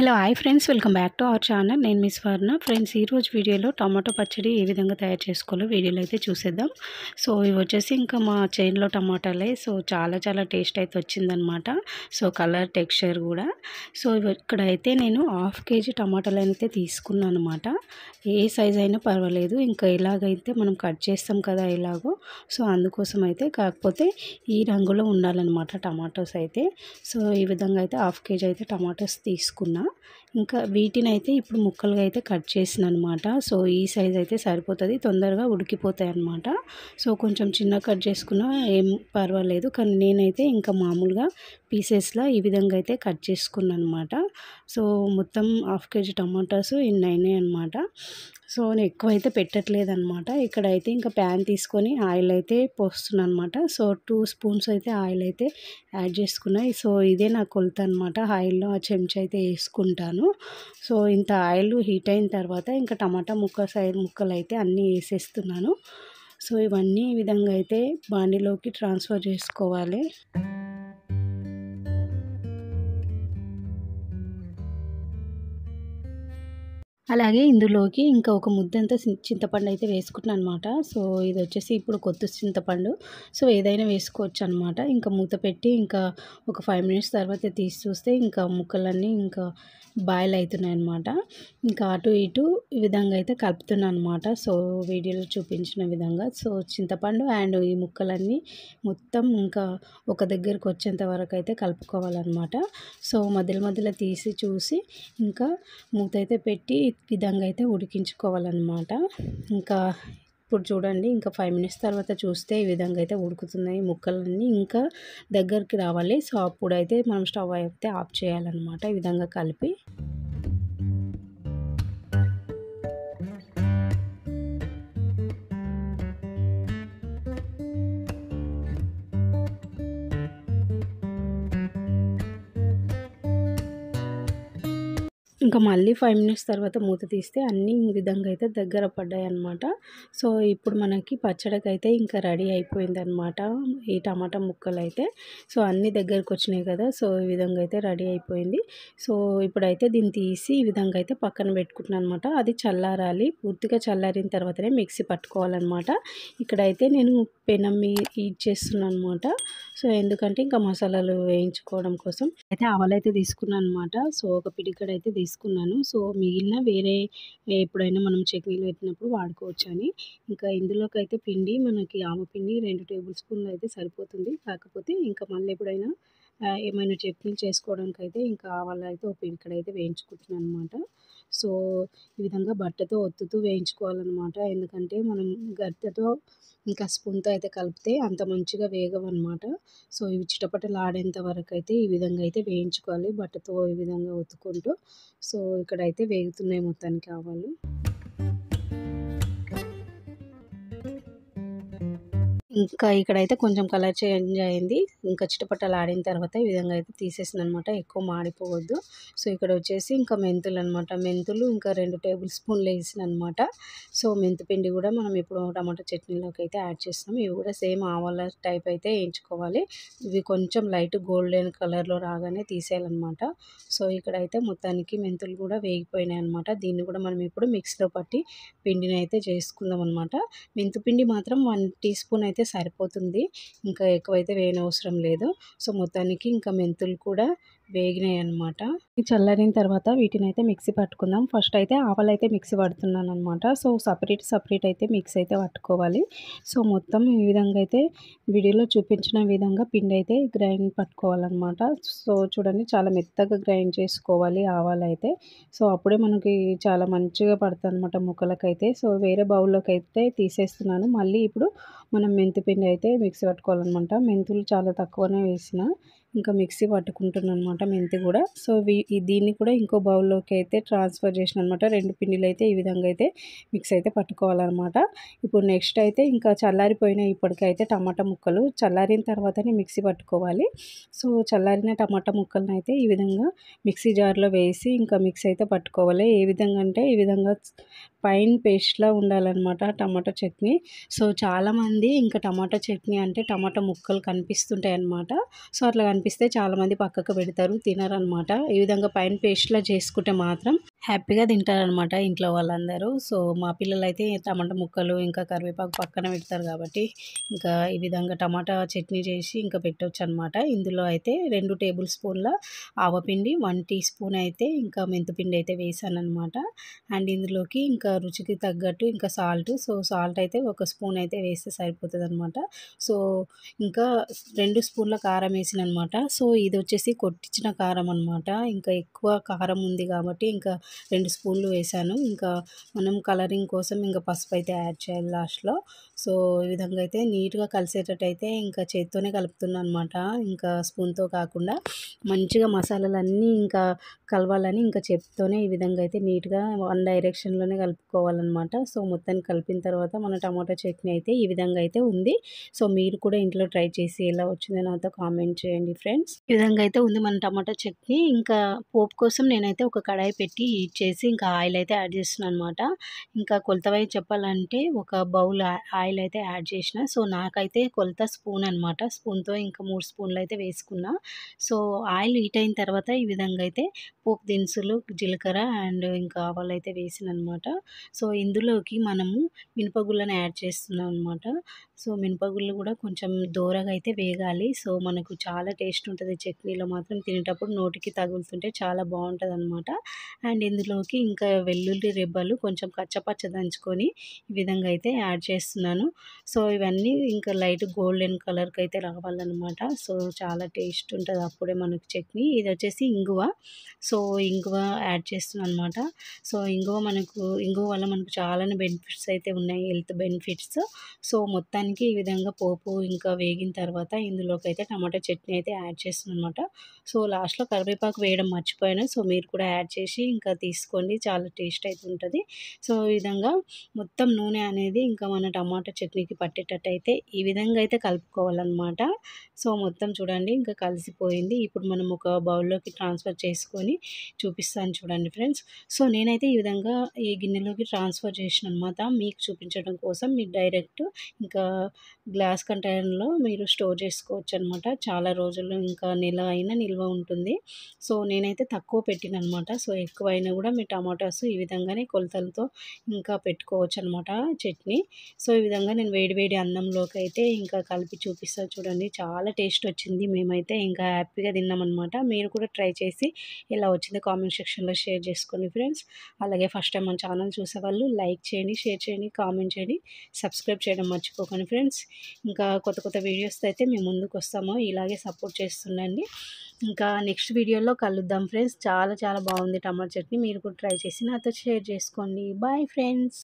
hello hi friends welcome back to our channel నేను miss Varna friends ఈరోజు వీడియోలో tomato పచ్చడి ఏ విధంగా తయారు చేసుకోవాలో వీడియోలో అయితే చూసేద్దాం సో ఇవి వచ్చేసి ఇంకా మా చైన్లో టమాటాలే సో చాలా చాలా టేస్ట్ అయితే వచ్చిందనమాట సో కలర్ టెక్స్చర్ కూడా సో ఇక్కడ అయితే నేను హాఫ్ కేజీ టమాటాలు అయితే తీసుకున్నాను అనమాట ఏ సైజ్ అయినా పర్వాలేదు ఇంకా ఎలాగైతే మనం కట్ చేస్తాం కదా ఎలాగో సో అందుకోసం అయితే కాకపోతే ఈ రంగులో ఉండాలన్నమాట టమాటోస్ అయితే సో ఈ విధంగా అయితే హాఫ్ కేజీ అయితే టమాటోస్ తీసుకున్నా ఇంకా వీటిని అయితే ఇప్పుడు ముక్కలుగా అయితే కట్ చేసిన అనమాట సో ఈ సైజ్ అయితే సరిపోతుంది తొందరగా ఉడికిపోతాయి అనమాట సో కొంచెం చిన్న కట్ చేసుకున్నా ఏం పర్వాలేదు కానీ నేనైతే ఇంకా మామూలుగా పీసెస్లా ఈ విధంగా అయితే కట్ చేసుకున్నాను అనమాట సో మొత్తం హాఫ్ కేజీ టమాటాస్ ఇన్ని అయినాయి అనమాట సో నేను ఎక్కువ అయితే పెట్టట్లేదు అనమాట ఇక్కడ అయితే ఇంకా ప్యాన్ తీసుకొని ఆయిల్ అయితే పోస్తున్నాను అనమాట సో టూ స్పూన్స్ అయితే ఆయిల్ అయితే యాడ్ చేసుకున్నాయి సో ఇదే నా కొలత అనమాట ఆయిల్లో ఆ చెంచా అయితే వేసుకుంటాను సో ఇంత ఆయిల్ హీట్ అయిన తర్వాత ఇంకా టమాటా ముక్క సైడ్ ముక్కలు అయితే అన్నీ వేసేస్తున్నాను సో ఇవన్నీ ఈ విధంగా అయితే బాండిలోకి ట్రాన్స్ఫర్ చేసుకోవాలి అలాగే ఇందులోకి ఇంకా ఒక ముద్దంతా చింతపండు అయితే వేసుకుంటున్నా అనమాట సో ఇది వచ్చేసి ఇప్పుడు కొత్త చింతపండు సో ఏదైనా వేసుకోవచ్చు అనమాట ఇంకా మూత పెట్టి ఇంకా ఒక ఫైవ్ మినిట్స్ తర్వాత తీసి చూస్తే ఇంకా ముక్కలన్నీ ఇంకా బాయిల్ అవుతున్నాయి అనమాట ఇంకా అటు ఇటు ఈ విధంగా అయితే కలుపుతున్నాను అనమాట సో వీడియోలో చూపించిన విధంగా సో చింతపండు అండ్ ఈ ముక్కలన్నీ మొత్తం ఇంకా ఒక దగ్గరకు వచ్చేంత వరకు అయితే కలుపుకోవాలన్నమాట సో మధ్యలో మధ్యలో తీసి చూసి ఇంకా మూత అయితే పెట్టి విధంగా అయితే ఉడికించుకోవాలన్నమాట ఇంకా ఇప్పుడు చూడండి ఇంకా ఫైవ్ మినిట్స్ తర్వాత చూస్తే ఈ విధంగా అయితే ఉడుకుతున్నాయి ముక్కలన్నీ ఇంకా దగ్గరికి రావాలి సో అప్పుడు అయితే మనం స్టవ్ అయితే ఆఫ్ చేయాలన్నమాట ఈ విధంగా కలిపి ఇంకా మళ్ళీ ఫైవ్ మినిట్స్ తర్వాత మూత తీస్తే అన్నీ ఈ విధంగా అయితే దగ్గర పడ్డాయి అనమాట సో ఇప్పుడు మనకి పచ్చడికైతే ఇంకా రెడీ అయిపోయిందనమాట ఈ టమాటా ముక్కలు అయితే సో అన్నీ దగ్గరకు వచ్చినాయి కదా సో ఈ విధంగా అయితే రెడీ అయిపోయింది సో ఇప్పుడైతే దీన్ని తీసి ఈ విధంగా అయితే పక్కన పెట్టుకుంటున్నాను అనమాట అది చల్లారాలి పూర్తిగా చల్లారిన తర్వాతనే మిక్సీ పట్టుకోవాలన్నమాట ఇక్కడైతే నేను పెనం మీద చేస్తున్నాను అనమాట సో ఎందుకంటే ఇంకా మసాలాలు వేయించుకోవడం కోసం అయితే ఆవాలైతే తీసుకున్నాను అనమాట సో ఒక పిడికడైతే తీసుకున్నాను తీసుకున్నాను సో మిగిలిన వేరే ఎప్పుడైనా మనం చట్నీలు పెట్టినప్పుడు వాడుకోవచ్చు అని ఇంకా ఇందులోకి అయితే పిండి మనకి ఆమ పిండి రెండు టేబుల్ స్పూన్లు అయితే సరిపోతుంది కాకపోతే ఇంకా మళ్ళీ ఎప్పుడైనా ఏమైనా చట్నీలు చేసుకోవడానికి అయితే ఇంకా ఆవాలు అయితే ఒక అయితే వేయించుకుంటున్నాను అనమాట సో ఈ విధంగా బట్టతో ఒత్తుతూ వేయించుకోవాలన్నమాట ఎందుకంటే మనం గరిటెతో ఇంకా స్పూన్తో అయితే కలిపితే అంత మంచిగా వేగవన్నమాట సో ఇవి చిటపటలాడేంత వరకు అయితే ఈ విధంగా అయితే వేయించుకోవాలి బట్టతో ఈ విధంగా ఒత్తుకుంటూ సో ఇక్కడైతే వేగుతున్నాయి మొత్తానికి కావాలి ఇంకా ఇక్కడైతే కొంచెం కలర్ చేంజ్ అయింది ఇంకా చిటపట్టలు ఆడిన తర్వాత ఈ విధంగా అయితే తీసేసింది అనమాట ఎక్కువ మాడిపోవద్దు సో ఇక్కడ వచ్చేసి ఇంకా మెంతులు అనమాట మెంతులు ఇంకా రెండు టేబుల్ స్పూన్లు వేసిన అనమాట సో మెంతిపిండి కూడా మనం ఇప్పుడు టమాటో చట్నీలోకి అయితే యాడ్ చేస్తాం ఇవి కూడా సేమ్ ఆవాల టైప్ అయితే వేయించుకోవాలి ఇవి కొంచెం లైట్ గోల్డెన్ కలర్లో రాగానే తీసేయాలన్నమాట సో ఇక్కడైతే మొత్తానికి మెంతులు కూడా వేగిపోయినాయి అనమాట దీన్ని కూడా మనం ఇప్పుడు మిక్స్లో పట్టి పిండిని అయితే చేసుకుందాం అనమాట మెంతిపిండి మాత్రం వన్ టీ స్పూన్ అయితే అయితే సరిపోతుంది ఇంకా ఎక్కువైతే వేయనవసరం లేదు సో మొత్తానికి ఇంకా మెంతులు కూడా వేగినాయి అనమాట చల్లారిన తర్వాత వీటిని అయితే మిక్సీ పట్టుకుందాం ఫస్ట్ అయితే ఆవాలు అయితే మిక్సీ పడుతున్నాను అనమాట సో సపరేట్ సపరేట్ అయితే మిక్స్ అయితే పట్టుకోవాలి సో మొత్తం ఈ విధంగా అయితే వీడియోలో చూపించిన విధంగా పిండి అయితే గ్రైండ్ పట్టుకోవాలన్నమాట సో చూడండి చాలా మెత్తగా గ్రైండ్ చేసుకోవాలి ఆవాలు అయితే సో అప్పుడే మనకి చాలా మంచిగా పడుతుంది అనమాట ముక్కలకైతే సో వేరే బౌల్లోకి అయితే తీసేస్తున్నాను మళ్ళీ ఇప్పుడు మనం మెంతి పిండి అయితే మిక్సీ పట్టుకోవాలన్నమాట మెంతులు చాలా తక్కువనే వేసిన ఇంకా మిక్సీ పట్టుకుంటున్నాను అనమాట మెంతి కూడా సో దీన్ని కూడా ఇంకో బౌల్లోకి అయితే ట్రాన్స్ఫర్ చేసిన అనమాట రెండు పిండిలు అయితే ఈ విధంగా అయితే మిక్స్ అయితే పట్టుకోవాలన్నమాట ఇప్పుడు నెక్స్ట్ అయితే ఇంకా చల్లారిపోయిన ఇప్పటికైతే టమాటా ముక్కలు చల్లారిన తర్వాతనే మిక్సీ పట్టుకోవాలి సో చల్లారిన టమాటా ముక్కలను అయితే ఈ విధంగా మిక్సీ జార్లో వేసి ఇంకా మిక్స్ అయితే పట్టుకోవాలి ఏ విధంగా అంటే ఈ విధంగా ఫైన్ పేస్ట్లా ఉండాలన్నమాట టమాటా చట్నీ సో చాలామంది ఇంకా టమాటా చట్నీ అంటే టమాటా ముక్కలు కనిపిస్తుంటాయి అన్నమాట సో అట్లా కనిపిస్తే చాలామంది పక్కకు పెడతారు తినరనమాట ఈ విధంగా పైన్ పేస్ట్లా చేసుకుంటే మాత్రం హ్యాపీగా తింటారనమాట ఇంట్లో వాళ్ళందరూ సో మా పిల్లలు అయితే టమాటా ముక్కలు ఇంకా కరివేపాకు పక్కన పెడతారు కాబట్టి ఇంకా ఈ విధంగా టమాటా చట్నీ చేసి ఇంకా పెట్టవచ్చు అనమాట ఇందులో అయితే రెండు టేబుల్ స్పూన్ల ఆవపిండి వన్ టీ స్పూన్ అయితే ఇంకా మెంతిపిండి అయితే అనమాట అండ్ ఇందులోకి ఇంకా రుచికి తగ్గట్టు ఇంకా సాల్ట్ సో సాల్ట్ అయితే ఒక స్పూన్ అయితే వేస్తే సరిపోతుంది అనమాట సో ఇంకా రెండు స్పూన్ల కారం వేసిన అనమాట సో ఇది వచ్చేసి కొట్టించిన కారం అనమాట ఇంకా ఎక్కువ కారం ఉంది కాబట్టి ఇంకా రెండు స్పూన్లు వేసాను ఇంకా మనం కలరింగ్ కోసం ఇంకా పసుపు అయితే యాడ్ చేయాలి లాస్ట్లో సో ఈ విధంగా అయితే నీట్గా కలిసేటట్టు అయితే ఇంకా చేత్తోనే కలుపుతున్నాను అనమాట ఇంకా స్పూన్తో కాకుండా మంచిగా మసాలాలన్నీ ఇంకా కలవాలని ఇంకా చేత్తోనే ఈ విధంగా అయితే నీట్గా వన్ డైరెక్షన్లోనే కలుపుకోవాలన్నమాట సో మొత్తాన్ని కలిపిన తర్వాత మన టమాటో చట్నీ అయితే ఈ విధంగా అయితే ఉంది సో మీరు కూడా ఇంట్లో ట్రై చేసి ఎలా వచ్చిందో నాతో కామెంట్ చేయండి ఫ్రెండ్స్ ఈ విధంగా అయితే ఉంది మన టమాటా చట్నీ ఇంకా పోపు కోసం నేనైతే ఒక కడాయి పెట్టి హీట్ చేసి ఇంకా ఆయిల్ అయితే యాడ్ చేస్తున్నాను అనమాట ఇంకా కొలతవై చెప్పాలంటే ఒక బౌల్ ఆయిల్ అయితే యాడ్ చేసిన సో నాకైతే కొలత స్పూన్ అనమాట స్పూన్తో ఇంకా మూడు స్పూన్లు అయితే వేసుకున్నా సో ఆయిల్ హీట్ అయిన తర్వాత ఈ విధంగా అయితే పోపు దినుసులు జీలకర్ర అండ్ ఇంకా ఆవాలు అయితే వేసిన అనమాట సో ఇందులోకి మనము మినపగుళ్ళని యాడ్ చేస్తున్నాం అనమాట సో మినపగుళ్ళు కూడా కొంచెం దూరగా అయితే వేగాలి సో మనకు చాలా టేస్ట్ ఉంటుంది చట్నీలో మాత్రం తినేటప్పుడు నోటికి తగులుతుంటే చాలా బాగుంటుంది అనమాట అండ్ ఇందులోకి ఇంకా వెల్లుల్లి రెబ్బలు కొంచెం కచ్చపచ్చ దంచుకొని ఈ విధంగా అయితే యాడ్ చేస్తున్నాను సో ఇవన్నీ ఇంకా లైట్ గోల్డెన్ కలర్కి అయితే రావాలన్నమాట సో చాలా టేస్ట్ ఉంటుంది అప్పుడే మనకి చట్నీ ఇది వచ్చేసి ఇంగువ సో ఇంగువ యాడ్ చేస్తున్నాను అనమాట సో ఇంగువ మనకు ఇంగువ వల్ల మనకు చాలానే బెనిఫిట్స్ అయితే ఉన్నాయి హెల్త్ బెనిఫిట్స్ సో మొత్తానికి ఈ విధంగా పోపు ఇంకా వేగిన తర్వాత ఇందులోకి అయితే టమాటా చట్నీ అయితే యాడ్ చేస్తున్నాను అనమాట సో లాస్ట్లో కరివేపాకు వేయడం మర్చిపోయాను సో మీరు కూడా యాడ్ చేసి ఇంకా తీసుకోండి చాలా టేస్ట్ అయితే ఉంటుంది సో ఈ విధంగా మొత్తం నూనె అనేది ఇంకా మన టమాటా చట్నీకి పట్టేటట్టు అయితే ఈ విధంగా అయితే కలుపుకోవాలన్నమాట సో మొత్తం చూడండి ఇంకా కలిసిపోయింది ఇప్పుడు మనం ఒక బౌల్లోకి ట్రాన్స్ఫర్ చేసుకొని చూపిస్తాను చూడండి ఫ్రెండ్స్ సో నేనైతే ఈ విధంగా ఈ గిన్నెలోకి ట్రాన్స్ఫర్ చేసిన అనమాట మీకు చూపించడం కోసం మీరు డైరెక్ట్ ఇంకా గ్లాస్ కంటైనర్లో మీరు స్టోర్ చేసుకోవచ్చు అనమాట చాలా రోజులు ఇంకా నెల అయినా నిల్వ ఉంటుంది సో నేనైతే తక్కువ పెట్టిన అనమాట సో ఎక్కువైన అయినా కూడా మీ టమాటోస్ ఈ విధంగానే కొలతలతో ఇంకా పెట్టుకోవచ్చు అనమాట చట్నీ సో ఈ విధంగా నేను వేడివేడి అన్నంలోకి అయితే ఇంకా కలిపి చూపిస్తా చూడండి చాలా టేస్ట్ వచ్చింది మేమైతే ఇంకా హ్యాపీగా తిన్నామన్నమాట మీరు కూడా ట్రై చేసి ఇలా వచ్చింది కామెంట్ సెక్షన్లో షేర్ చేసుకోండి ఫ్రెండ్స్ అలాగే ఫస్ట్ టైం మన ఛానల్ చూసేవాళ్ళు లైక్ చేయండి షేర్ చేయండి కామెంట్ చేయండి సబ్స్క్రైబ్ చేయడం మర్చిపోకండి ఫ్రెండ్స్ ఇంకా కొత్త కొత్త వీడియోస్తో అయితే మేము ముందుకు వస్తాము ఇలాగే సపోర్ట్ చేస్తుండండి ఇంకా నెక్స్ట్ వీడియోలో కలుద్దాం ఫ్రెండ్స్ చాలా చాలా బాగుంది టమాటా చట్నీ మీరు కూడా ట్రై చేసి నాతో షేర్ చేసుకోండి బాయ్ ఫ్రెండ్స్